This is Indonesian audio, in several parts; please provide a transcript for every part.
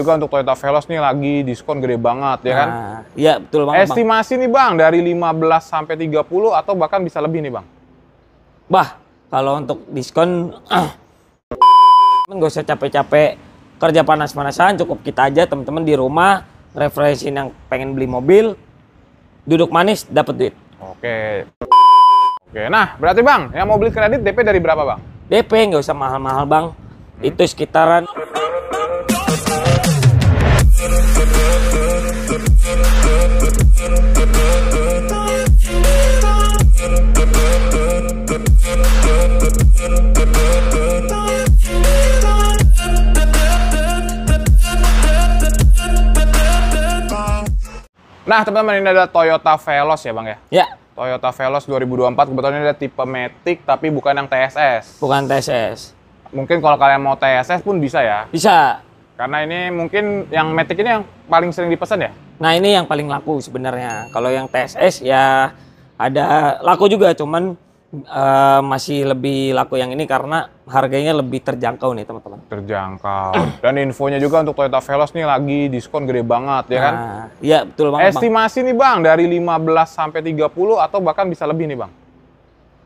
juga untuk Toyota Veloz nih lagi diskon gede banget ya kan? Nah, iya, betul banget. Estimasi bang. nih Bang dari 15 sampai 30 atau bahkan bisa lebih nih Bang. Bah, kalau untuk diskon nggak usah capek-capek kerja panas-panasan, cukup kita aja teman-teman di rumah refreshing yang pengen beli mobil, duduk manis dapat duit. Oke. Oke, nah berarti Bang, yang mau beli kredit DP dari berapa Bang? DP nggak usah mahal-mahal Bang, hmm? itu sekitaran Nah, teman-teman ini ada Toyota Veloz ya, Bang ya? Ya. Toyota Veloz 2024 kebetulan ini ada tipe Matic tapi bukan yang TSS. Bukan TSS. Mungkin kalau kalian mau TSS pun bisa ya? Bisa. Karena ini mungkin yang Matic ini yang paling sering dipesan ya? Nah, ini yang paling laku sebenarnya. Kalau yang TSS ya ada laku juga cuman uh, masih lebih laku yang ini karena harganya lebih terjangkau nih teman-teman. Terjangkau. Dan infonya juga untuk Toyota Veloz nih lagi diskon gede banget ya kan? Nah, iya betul banget. Estimasi bang. nih Bang dari 15 sampai 30 atau bahkan bisa lebih nih Bang.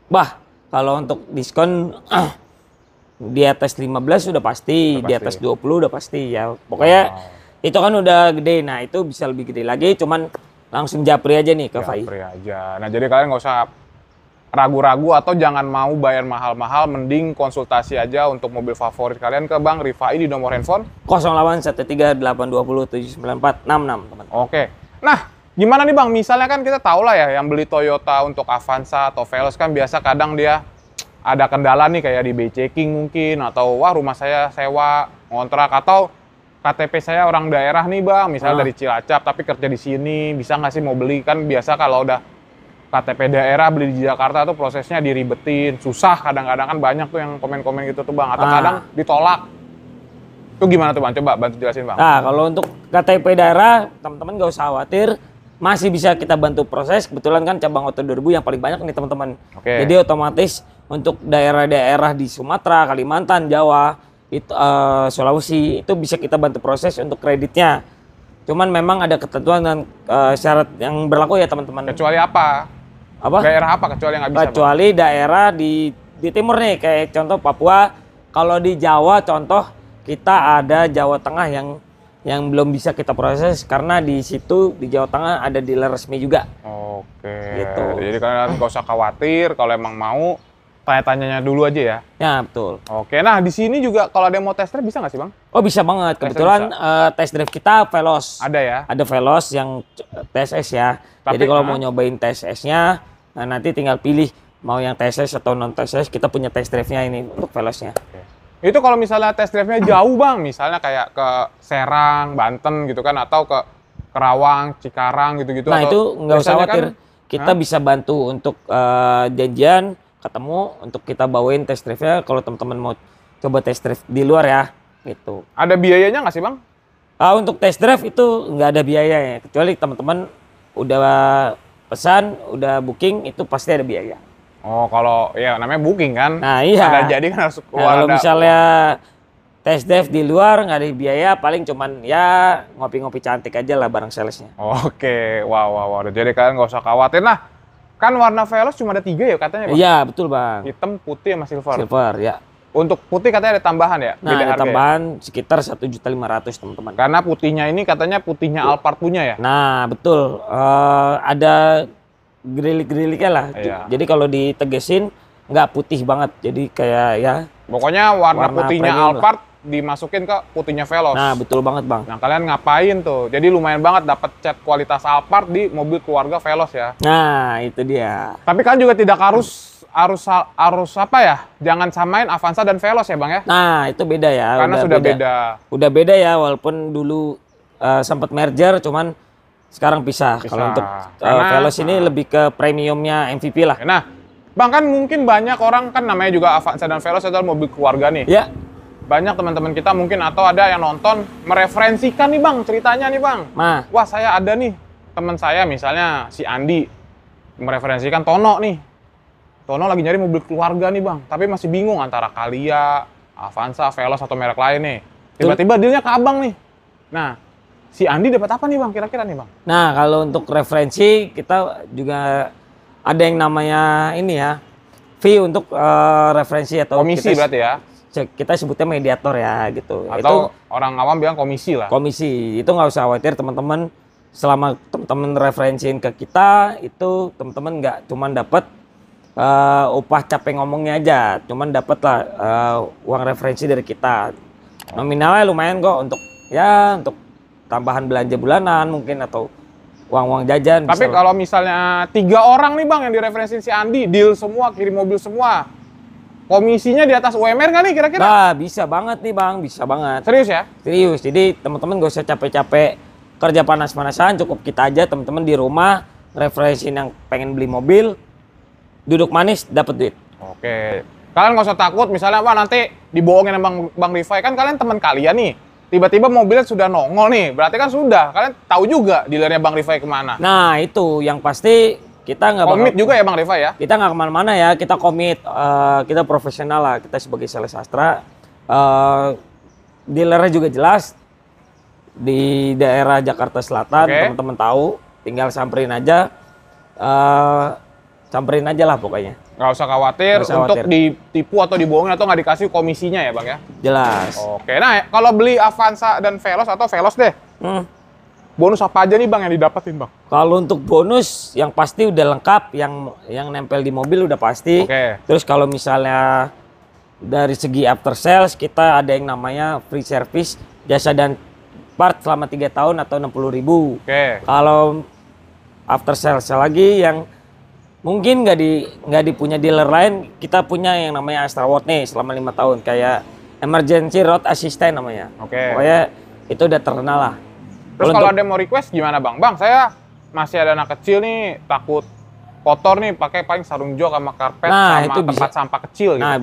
Bah, kalau untuk diskon uh, di atas 15 sudah pasti, sudah pasti, di atas 20 sudah pasti ya. Pokoknya wow. itu kan udah gede. Nah, itu bisa lebih gede lagi cuman langsung japri aja nih ke Japri aja. Nah, jadi kalian nggak usah ragu-ragu atau jangan mau bayar mahal-mahal, mending konsultasi aja untuk mobil favorit kalian ke Bang Rifai di nomor handphone 081382079466 teman. Oke. Nah, gimana nih Bang? Misalnya kan kita tahu lah ya yang beli Toyota untuk Avanza atau Veloz kan biasa kadang dia ada kendala nih kayak di B-checking mungkin atau wah rumah saya sewa ngontrak atau KTP saya orang daerah nih bang, misalnya ah. dari Cilacap tapi kerja di sini, bisa nggak sih mau beli kan biasa kalau udah KTP daerah beli di Jakarta tuh prosesnya diribetin, susah kadang-kadang kan banyak tuh yang komen-komen gitu tuh bang, atau ah. kadang ditolak. Itu gimana tuh bang? Coba bantu jelasin bang. Nah kalau untuk KTP daerah, teman-teman gak usah khawatir, masih bisa kita bantu proses. Kebetulan kan cabang Auto 2000 yang paling banyak nih teman-teman. Okay. Jadi otomatis untuk daerah-daerah di Sumatera, Kalimantan, Jawa, itu, uh, eh, Sulawesi itu bisa kita bantu proses untuk kreditnya. Cuman memang ada ketentuan dan uh, syarat yang berlaku ya teman-teman. Kecuali apa? apa? Daerah apa kecuali yang bisa? Kecuali apa? daerah di di timur nih kayak contoh Papua. Kalau di Jawa contoh kita ada Jawa Tengah yang yang belum bisa kita proses karena di situ di Jawa Tengah ada dealer resmi juga. Oke. Gitu. Jadi kalian nggak usah khawatir kalau emang mau tanya-tanyanya dulu aja ya. Ya betul. Oke, nah di sini juga kalau ada yang mau test drive bisa nggak sih bang? Oh bisa banget. Kebetulan test drive, uh, test drive kita Veloz. Ada ya. Ada Veloz yang TSS ya. Tapi, Jadi kalau nah. mau nyobain TSS-nya Nah nanti tinggal pilih mau yang test atau non test Kita punya test drive-nya ini untuk velosnya. Itu kalau misalnya test drive-nya jauh bang, misalnya kayak ke Serang, Banten gitu kan, atau ke Kerawang, Cikarang gitu-gitu. Nah itu nggak usah khawatir. Kan, kita huh? bisa bantu untuk uh, janjian ketemu untuk kita bawain test drive-nya kalau teman-teman mau coba test drive di luar ya gitu. Ada biayanya nggak sih bang? Uh, untuk test drive itu nggak ada biaya ya kecuali teman-teman udah pesan udah booking itu pasti ada biaya oh kalau ya namanya booking kan nah iya ada jadi kan harus keluar nah, kalau ada... misalnya tes drive di luar nggak ada biaya paling cuman ya ngopi-ngopi cantik aja lah barang salesnya oke wow wow wow jadi kalian nggak usah khawatir lah kan warna velos cuma ada tiga ya katanya bang iya betul bang hitam putih sama silver silver ya untuk putih katanya ada tambahan ya? Nah, ada ya? tambahan juta lima ratus teman-teman. Karena putihnya ini katanya putihnya uh. Alphard punya ya? Nah, betul. Uh, ada grilik-griliknya lah. Iya. Jadi kalau ditegesin nggak putih banget. Jadi kayak ya Pokoknya warna, warna putihnya Alphard dimasukin ke putihnya Velos. Nah, betul banget, Bang. Nah, kalian ngapain tuh? Jadi lumayan banget dapat cat kualitas Alphard di mobil keluarga Velos ya. Nah, itu dia. Tapi kan juga tidak harus arus arus apa ya? Jangan samain Avanza dan Veloz ya, Bang ya? Nah, itu beda ya. Karena udah sudah beda. beda. Udah beda ya walaupun dulu uh, eh, sempat merger cuman sekarang pisah. pisah. Kalau untuk uh, Veloz ini lebih ke premiumnya MVP lah. Nah, bang kan mungkin banyak orang kan namanya juga Avanza dan Veloz adalah mobil keluarga nih. Ya. Banyak teman-teman kita mungkin atau ada yang nonton mereferensikan nih Bang ceritanya nih Bang. Nah. Wah, saya ada nih teman saya misalnya si Andi mereferensikan Tono nih Tono lagi nyari mobil keluarga nih bang, tapi masih bingung antara Kalia, Avanza, Veloz atau merek lain nih. Tiba-tiba dealnya ke abang nih. Nah, si Andi dapat apa nih bang? Kira-kira nih bang? Nah, kalau untuk referensi kita juga ada yang namanya ini ya, fee untuk uh, referensi atau komisi kita, berarti ya? Kita sebutnya mediator ya gitu. Atau itu, orang awam bilang komisi lah. Komisi itu nggak usah khawatir teman-teman. Selama teman-teman referensiin ke kita itu teman-teman nggak cuma dapat uh, upah capek ngomongnya aja cuman dapat lah uh, eh, uang referensi dari kita nominalnya lumayan kok untuk ya untuk tambahan belanja bulanan mungkin atau uang-uang jajan tapi kalau misalnya tiga orang nih bang yang direferensi si Andi deal semua kirim mobil semua komisinya di atas UMR kali kira-kira nah bisa banget nih bang bisa banget serius ya serius jadi teman-teman gak usah capek-capek kerja panas-panasan cukup kita aja teman-teman di rumah referensi yang pengen beli mobil duduk manis dapat duit. Oke. Kalian nggak usah takut misalnya wah nanti dibohongin Bang Bang Rifai kan kalian teman kalian nih. Tiba-tiba mobilnya sudah nongol nih, berarti kan sudah. Kalian tahu juga dealernya Bang Rifai kemana. Nah itu yang pasti kita nggak komit bakal, juga ya Bang Rifai ya. Kita nggak kemana-mana ya, kita komit, uh, kita profesional lah, kita sebagai sales sastra. Uh, dealernya juga jelas di daerah Jakarta Selatan, okay. teman-teman tahu, tinggal samperin aja. Uh, samperin aja lah pokoknya. Nggak usah khawatir gak usah untuk khawatir. ditipu atau dibohongin atau nggak dikasih komisinya ya bang ya? Jelas. Oke, nah kalau beli Avanza dan Veloz atau Veloz deh, hmm. bonus apa aja nih bang yang didapetin bang? Kalau untuk bonus yang pasti udah lengkap, yang yang nempel di mobil udah pasti. Oke. Terus kalau misalnya dari segi after sales kita ada yang namanya free service jasa dan part selama tiga tahun atau enam puluh ribu. Oke. Kalau after sales lagi yang mungkin nggak di nggak dipunya dealer lain kita punya yang namanya Astra Astrawot nih selama lima tahun kayak emergency road assistant namanya oke okay. pokoknya itu udah terkenal lah terus kalau ada mau request gimana bang bang saya masih ada anak kecil nih takut kotor nih pakai paling sarung jok sama karpet nah, sama itu tempat bisa, sampah kecil gitu. nah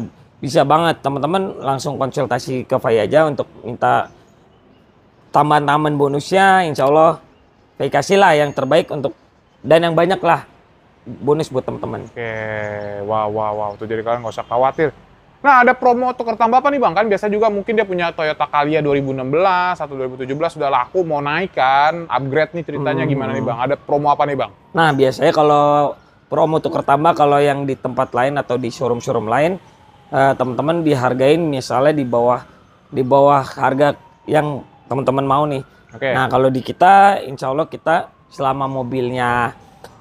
bisa banget teman-teman langsung konsultasi ke Fai aja untuk minta tambahan-tambahan bonusnya insya Allah kasih lah yang terbaik untuk dan yang banyak lah bonus buat teman-teman. Oke, wow, wow, wow. Tuh jadi kalian nggak usah khawatir. Nah, ada promo tukar tambah apa nih Bang? Kan biasa juga mungkin dia punya Toyota Calya 2016 atau 2017 sudah laku, mau naik kan? Upgrade nih ceritanya hmm. gimana nih hmm. Bang? Ada promo apa nih Bang? Nah, biasanya kalau promo tukar tambah kalau yang di tempat lain atau di showroom-showroom lain, eh, teman-teman dihargain misalnya di bawah di bawah harga yang teman-teman mau nih. Okay. Nah, kalau di kita, insya Allah kita selama mobilnya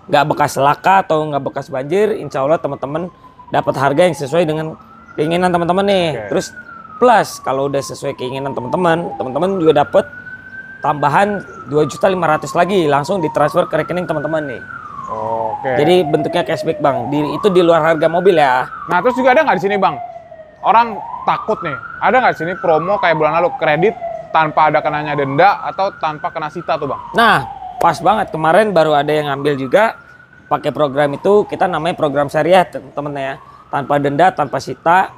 nggak bekas laka atau nggak bekas banjir, insya Allah teman-teman dapat harga yang sesuai dengan keinginan teman-teman nih. Okay. Terus plus kalau udah sesuai keinginan teman-teman, teman-teman juga dapat tambahan 2.500 lagi langsung ditransfer ke rekening teman-teman nih. Oke. Okay. Jadi bentuknya cashback bang. Di, itu di luar harga mobil ya. Nah terus juga ada nggak di sini bang? Orang takut nih. Ada nggak di sini promo kayak bulan lalu kredit tanpa ada kenanya denda atau tanpa kena sita tuh bang? Nah pas banget kemarin baru ada yang ngambil juga pakai program itu kita namanya program syariah temen temen ya tanpa denda tanpa sita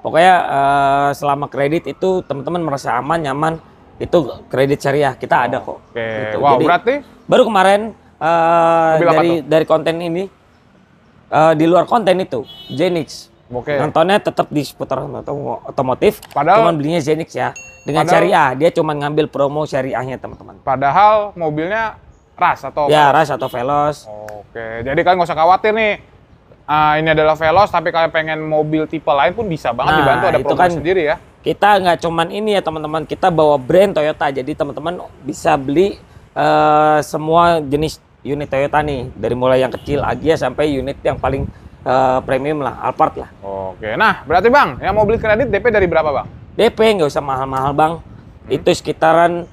pokoknya uh, selama kredit itu teman-teman merasa aman nyaman itu kredit syariah kita ada kok Oke. Gitu. wow Jadi, berarti baru kemarin uh, dari dari konten ini uh, di luar konten itu Zenix Oke. nontonnya tetap di seputar otomotif padahal cuman belinya Zenix ya dengan padahal, syariah. Dia cuma ngambil promo syariahnya teman-teman. Padahal mobilnya ras atau ya ras atau velos. Oke, jadi kalian nggak usah khawatir nih. Uh, ini adalah velos, tapi kalian pengen mobil tipe lain pun bisa banget nah, dibantu ada promo kan, sendiri ya. Kita nggak cuman ini ya teman-teman, kita bawa brand Toyota, jadi teman-teman bisa beli uh, semua jenis unit Toyota nih, dari mulai yang kecil Agia sampai unit yang paling uh, premium lah, Alphard lah. Oke, nah berarti bang, yang mau beli kredit DP dari berapa bang? DP nggak usah mahal-mahal bang hmm. itu sekitaran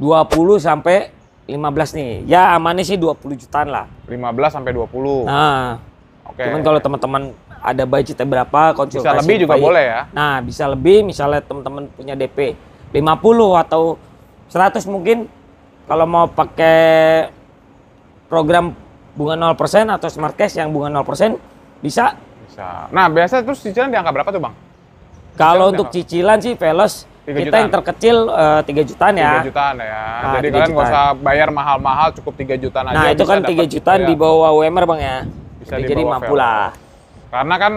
20 sampai 15 nih ya amannya sih 20 jutaan lah 15 sampai 20 nah okay. cuman kalau teman-teman ada budgetnya berapa konsultasi bisa lebih juga baik. boleh ya nah bisa lebih misalnya teman-teman punya DP 50 atau 100 mungkin kalau mau pakai program bunga 0% atau smart cash yang bunga 0% bisa bisa nah biasa terus cicilan di angka berapa tuh bang kalau untuk ya, cicilan sih Velos kita yang terkecil uh, eh, 3 jutaan ya. 3 jutaan ya. Nah, Jadi kalian nggak usah bayar mahal-mahal, cukup 3 jutaan nah, aja. Nah, itu kan 3 jutaan iya. di bawah UMR, Bang ya. Bisa Jadi, jadi mampu lah. Karena kan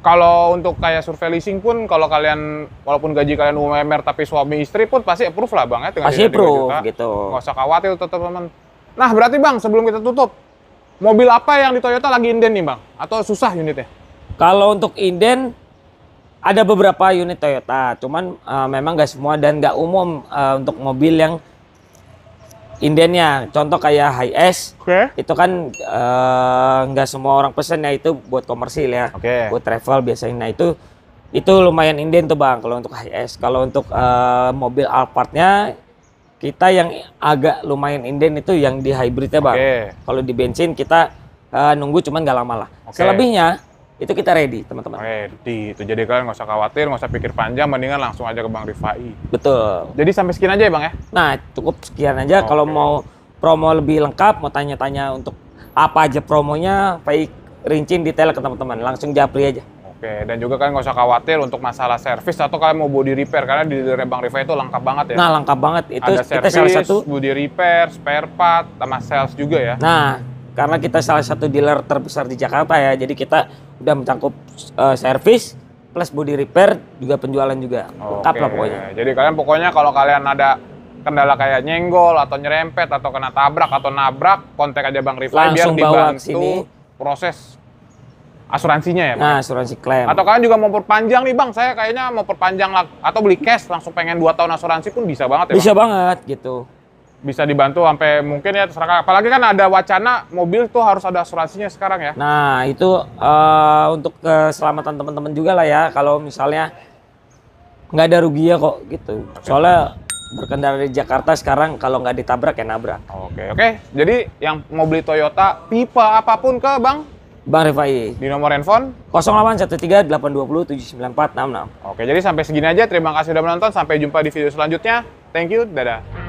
kalau untuk kayak survei leasing pun kalau kalian walaupun gaji kalian UMR tapi suami istri pun pasti approve lah bang ya dengan pasti approve juta. gitu nggak usah khawatir tetap teman nah berarti bang sebelum kita tutup mobil apa yang di Toyota lagi inden nih bang atau susah unitnya kalau untuk inden ada beberapa unit Toyota, cuman uh, memang gak semua dan gak umum uh, untuk mobil yang indennya. Contoh kayak High S, okay. itu kan eh, nggak uh, semua orang pesen ya itu buat komersil ya, okay. buat travel biasanya. Nah itu itu lumayan inden tuh bang kalau untuk High S. Kalau untuk uh, mobil Alphardnya kita yang agak lumayan inden itu yang di hybridnya bang. Okay. Kalau di bensin kita uh, nunggu cuman gak lama lah. Okay. Selebihnya itu kita ready teman-teman. Ready, itu jadi kalian nggak usah khawatir, nggak usah pikir panjang, mendingan langsung aja ke Bang Rifai. Betul. Jadi sampai sekian aja ya Bang ya? Nah cukup sekian aja, okay. kalau mau promo lebih lengkap, mau tanya-tanya untuk apa aja promonya, baik rincin detail ke teman-teman, langsung japri aja. Oke, dan juga kalian nggak usah khawatir untuk masalah servis atau kalian mau body repair karena di dealer Bang Rifai itu lengkap banget ya. Nah, lengkap banget itu. Ada satu body repair, spare part, sama sales juga ya. Nah, karena kita salah satu dealer terbesar di Jakarta ya. Jadi kita udah mencakup uh, eh, service plus body repair juga penjualan juga. Lengkap lah pokoknya. Jadi kalian pokoknya kalau kalian ada kendala kayak nyenggol atau nyerempet atau kena tabrak atau nabrak, kontak aja Bang Rifai biar dibantu bawa sini. proses asuransinya ya. Bang? Nah, asuransi klaim. Atau kalian juga mau perpanjang nih Bang, saya kayaknya mau perpanjang atau beli cash langsung pengen 2 tahun asuransi pun bisa banget ya. Bang? Bisa banget gitu bisa dibantu sampai mungkin ya terserah apalagi kan ada wacana mobil tuh harus ada asuransinya sekarang ya nah itu uh, untuk keselamatan teman-teman juga lah ya kalau misalnya nggak ada rugi ya kok gitu soalnya berkendara di Jakarta sekarang kalau nggak ditabrak ya nabrak oke oke jadi yang mau beli Toyota pipa apapun ke bang Bang Rifai. Di nomor handphone? 08138207946 Oke, jadi sampai segini aja. Terima kasih sudah menonton. Sampai jumpa di video selanjutnya. Thank you. Dadah.